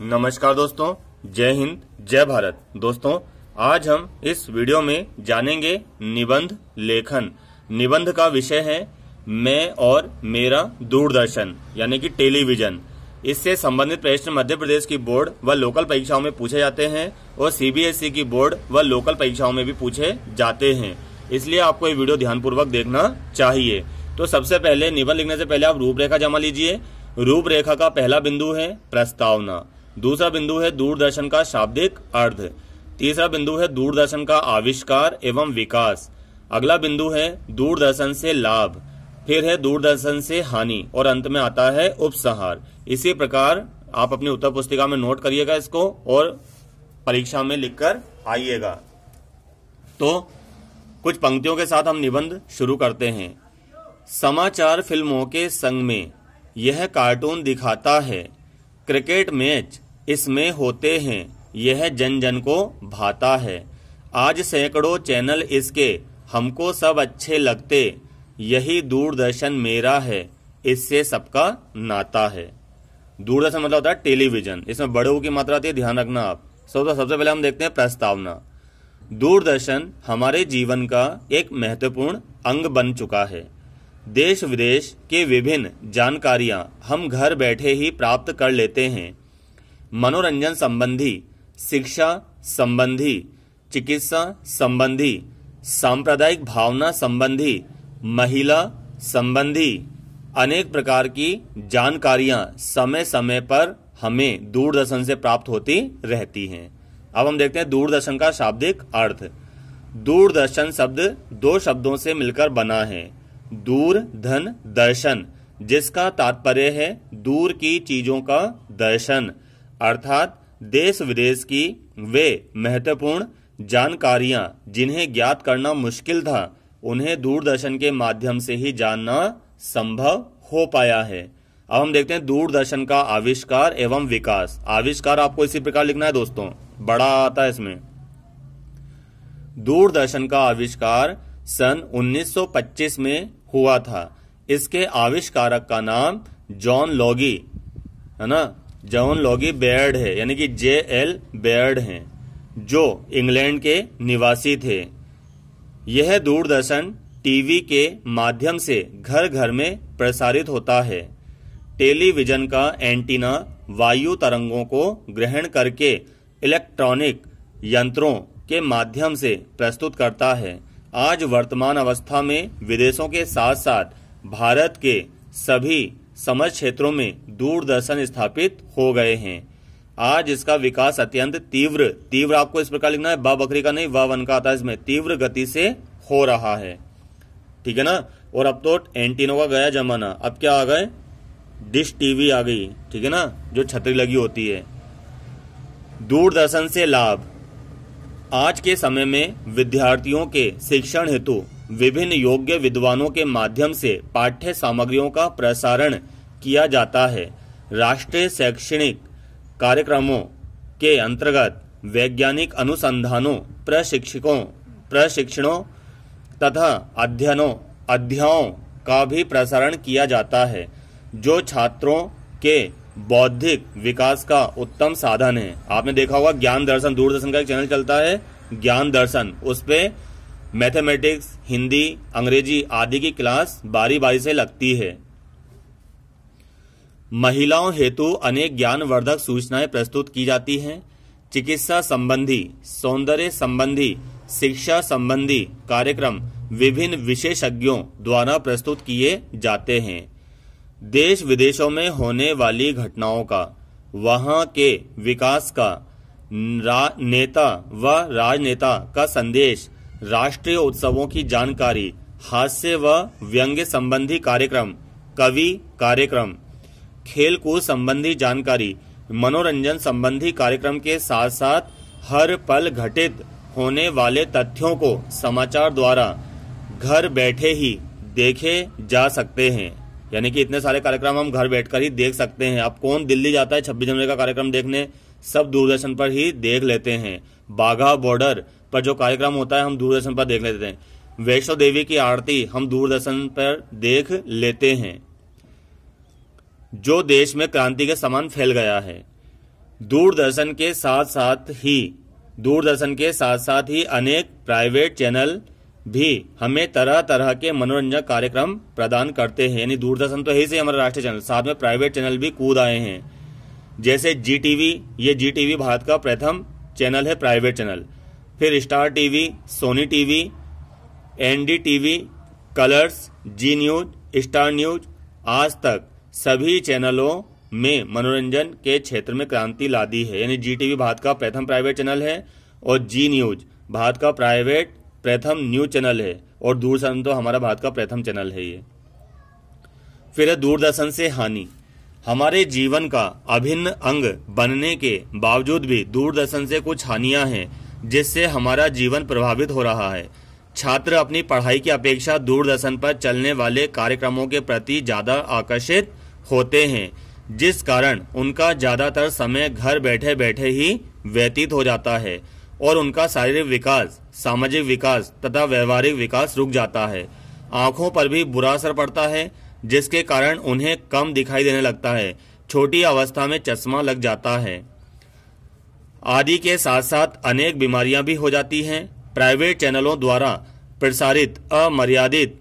नमस्कार दोस्तों जय हिंद जय भारत दोस्तों आज हम इस वीडियो में जानेंगे निबंध लेखन निबंध का विषय है मैं और मेरा दूरदर्शन यानी कि टेलीविजन इससे संबंधित प्रश्न मध्य प्रदेश की बोर्ड व लोकल परीक्षाओं में पूछे जाते हैं और सीबीएसई की बोर्ड व लोकल परीक्षाओं में भी पूछे जाते हैं इसलिए आपको ये वीडियो ध्यानपूर्वक देखना चाहिए तो सबसे पहले निबंध लिखने से पहले आप रूपरेखा जमा लीजिए रूपरेखा का पहला बिंदु है प्रस्तावना दूसरा बिंदु है दूरदर्शन का शाब्दिक अर्ध तीसरा बिंदु है दूरदर्शन का आविष्कार एवं विकास अगला बिंदु है दूरदर्शन से लाभ फिर है दूरदर्शन से हानि और अंत में आता है उपसंहार इसी प्रकार आप अपनी उत्तर पुस्तिका में नोट करिएगा इसको और परीक्षा में लिखकर आइएगा तो कुछ पंक्तियों के साथ हम निबंध शुरू करते हैं समाचार फिल्मों के संग में यह कार्टून दिखाता है क्रिकेट मैच इसमें होते हैं यह जन जन को भाता है आज सैकड़ों चैनल इसके हमको सब अच्छे लगते यही दूरदर्शन मेरा है इससे सबका नाता है दूरदर्शन मतलब होता है टेलीविजन इसमें बड़ों की मात्रा आती है ध्यान रखना आप सबसे तो सबसे पहले हम देखते हैं प्रस्तावना दूरदर्शन हमारे जीवन का एक महत्वपूर्ण अंग बन चुका है देश विदेश के विभिन्न जानकारियां हम घर बैठे ही प्राप्त कर लेते हैं मनोरंजन संबंधी शिक्षा संबंधी चिकित्सा संबंधी सांप्रदायिक भावना संबंधी महिला संबंधी अनेक प्रकार की जानकारियां समय समय पर हमें दूरदर्शन से प्राप्त होती रहती हैं अब हम देखते हैं दूरदर्शन का शाब्दिक अर्थ दूरदर्शन शब्द दो शब्दों से मिलकर बना है दूर धन दर्शन जिसका तात्पर्य है दूर की चीजों का दर्शन अर्थात देश विदेश की वे महत्वपूर्ण जानकारियां जिन्हें ज्ञात करना मुश्किल था उन्हें दूरदर्शन के माध्यम से ही जानना संभव हो पाया है अब हम देखते हैं दूरदर्शन का आविष्कार एवं विकास आविष्कार आपको इसी प्रकार लिखना है दोस्तों बड़ा आता है इसमें दूरदर्शन का आविष्कार सन 1925 में हुआ था इसके आविष्कारक का नाम जॉन लॉगी है ना जॉन लॉगी बेयर्ड है यानी कि जे एल बेयर्ड हैं जो इंग्लैंड के निवासी थे यह दूरदर्शन टीवी के माध्यम से घर घर में प्रसारित होता है टेलीविजन का एंटीना वायु तरंगों को ग्रहण करके इलेक्ट्रॉनिक यंत्रों के माध्यम से प्रस्तुत करता है आज वर्तमान अवस्था में विदेशों के साथ साथ भारत के सभी समर क्षेत्रों में दूरदर्शन स्थापित हो गए हैं आज इसका विकास अत्यंत तीव्र तीव्र आपको इस प्रकार लिखना है बा बकरी का नहीं वन का आता है इसमें तीव्र गति से हो रहा है ठीक है ना और अब तो एंटीनो का गया जमाना अब क्या आ गए डिश टीवी आ गई ठीक है ना जो छतरी लगी होती है दूरदर्शन से लाभ आज के समय में विद्यार्थियों के शिक्षण हेतु विभिन्न योग्य विद्वानों के माध्यम से पाठ्य सामग्रियों का प्रसारण किया जाता है राष्ट्रीय शैक्षणिक कार्यक्रमों के अंतर्गत वैज्ञानिक अनुसंधानों प्रशिक्षकों प्रशिक्षणों तथा अध्ययनों अध्यायों का भी प्रसारण किया जाता है जो छात्रों के बौद्धिक विकास का उत्तम साधन है आपने देखा होगा ज्ञान दर्शन दूरदर्शन का एक चैनल चलता है ज्ञान दर्शन उस पर मैथमेटिक्स हिंदी अंग्रेजी आदि की क्लास बारी बारी से लगती है महिलाओं हेतु अनेक ज्ञानवर्धक सूचनाएं प्रस्तुत की जाती हैं चिकित्सा संबंधी सौंदर्य संबंधी शिक्षा संबंधी कार्यक्रम विभिन्न विशेषज्ञों द्वारा प्रस्तुत किए जाते हैं देश विदेशों में होने वाली घटनाओं का वहां के विकास का नेता व राजनेता का संदेश राष्ट्रीय उत्सवों की जानकारी हास्य व व्यंग्य संबंधी कार्यक्रम कवि कार्यक्रम खेल कूद संबंधी जानकारी मनोरंजन संबंधी कार्यक्रम के साथ साथ हर पल घटित होने वाले तथ्यों को समाचार द्वारा घर बैठे ही देखे जा सकते हैं यानी कि इतने सारे कार्यक्रम हम घर बैठकर ही देख सकते हैं अब कौन दिल्ली जाता है छब्बीस जनवरी का कार्यक्रम देखने सब दूरदर्शन पर ही देख लेते हैं बाघा बॉर्डर पर जो कार्यक्रम होता है हम दूरदर्शन पर देख लेते हैं वैष्णो देवी की आरती हम दूरदर्शन पर देख लेते हैं जो देश में क्रांति के समान फैल गया है दूरदर्शन के साथ साथ ही दूरदर्शन के साथ साथ ही अनेक प्राइवेट चैनल भी हमें तरह तरह के मनोरंजन कार्यक्रम प्रदान करते हैं यानी दूरदर्शन तो है से हमारा राष्ट्रीय चैनल साथ में प्राइवेट चैनल भी कूद आए हैं जैसे जी टीवी ये जी टीवी भारत का प्रथम चैनल है प्राइवेट चैनल फिर Star TV Sony TV ND TV Colors Zee news Star news Aaj Tak सभी चैनलों में मनोरंजन के क्षेत्र में क्रांति ला दी है यानी जी टीवी भारत का प्रथम प्राइवेट चैनल है और जी न्यूज भारत का प्राइवेट प्रथम न्यूज चैनल है और दूरदर्शन तो हमारा भारत का प्रथम चैनल है ये फिर है दूरदर्शन से हानि हमारे जीवन का अभिन्न अंग बनने के बावजूद भी दूरदर्शन से कुछ हानियां हैं जिससे हमारा जीवन प्रभावित हो रहा है छात्र अपनी पढ़ाई की अपेक्षा दूरदर्शन पर चलने वाले कार्यक्रमों के प्रति ज़्यादा आकर्षित होते हैं जिस कारण उनका ज़्यादातर समय घर बैठे बैठे ही व्यतीत हो जाता है और उनका शारीरिक विकास सामाजिक विकास तथा व्यवहारिक विकास रुक जाता है आँखों पर भी बुरा असर पड़ता है जिसके कारण उन्हें कम दिखाई देने लगता है छोटी अवस्था में चश्मा लग जाता है आदि के साथ साथ अनेक बीमारियां भी हो जाती हैं प्राइवेट चैनलों द्वारा प्रसारित अमर्यादित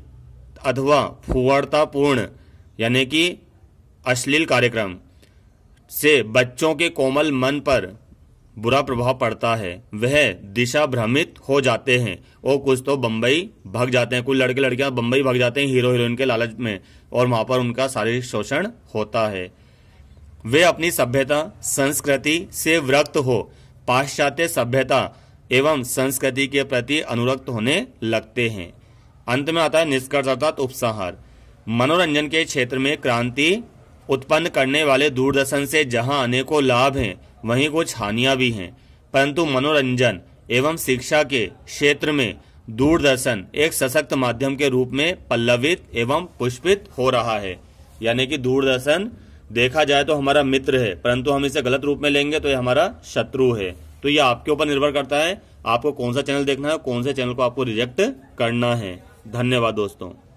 अथवा फुवर्तापूर्ण यानी कि अश्लील कार्यक्रम से बच्चों के कोमल मन पर बुरा प्रभाव पड़ता है वह दिशा भ्रमित हो जाते हैं और कुछ तो बम्बई भाग जाते हैं कुछ लड़के लड़कियां बम्बई भाग जाते हैं हीरो हीरोइन के लालच में और वहां पर उनका शारीरिक शोषण होता है वे अपनी सभ्यता संस्कृति से वृक्त हो पाश्चात्य सभ्यता एवं संस्कृति के प्रति अनुरक्त होने लगते हैं अंत में आता है निष्कर्ष अर्थात उपसंहार मनोरंजन के क्षेत्र में क्रांति उत्पन्न करने वाले दूरदर्शन से जहां अनेकों लाभ हैं वहीं कुछ हानियां भी हैं परंतु मनोरंजन एवं शिक्षा के क्षेत्र में दूरदर्शन एक सशक्त माध्यम के रूप में पल्लवित एवं पुष्पित हो रहा है यानी कि दूरदर्शन देखा जाए तो हमारा मित्र है परंतु हम इसे गलत रूप में लेंगे तो ये हमारा शत्रु है तो ये आपके ऊपर निर्भर करता है आपको कौन सा चैनल देखना है कौन से चैनल को आपको रिजेक्ट करना है धन्यवाद दोस्तों